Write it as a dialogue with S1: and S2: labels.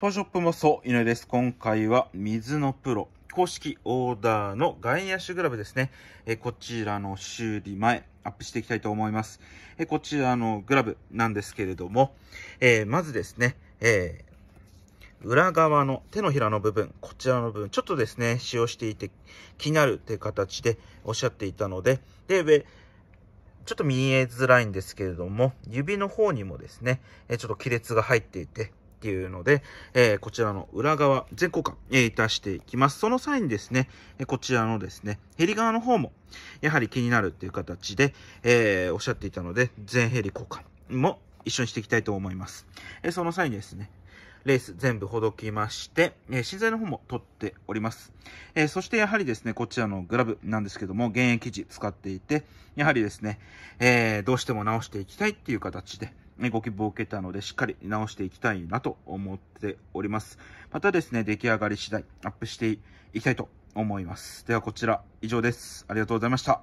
S1: ポショップもそう、井上です。今回は水のプロ公式オーダーの外野手グラブですね。えこちらの修理前、アップしていきたいと思います。えこちらのグラブなんですけれども、えー、まずですね、えー、裏側の手のひらの部分、こちらの部分、ちょっとですね、使用していて気になるって形でおっしゃっていたので、で、上、ちょっと見えづらいんですけれども、指の方にもですね、ちょっと亀裂が入っていて、っていうので、えー、こちらの裏側、全交換、えー、いたしていきます。その際にですね、えこちらのですね、ヘリ側の方も、やはり気になるっていう形で、えー、おっしゃっていたので、全ヘリ交換も一緒にしていきたいと思います。えその際にですね、レース全部ほどきまして、えー、材の方も取っております、えー、そしてやはりですね、こちらのグラブなんですけども、減塩生地使っていて、やはりですね、えー、どうしても直していきたいっていう形で、ご希望を受けたので、しっかり直していきたいなと思っております。またですね、出来上がり次第、アップしていきたいと思います。ではこちら、以上です。ありがとうございました。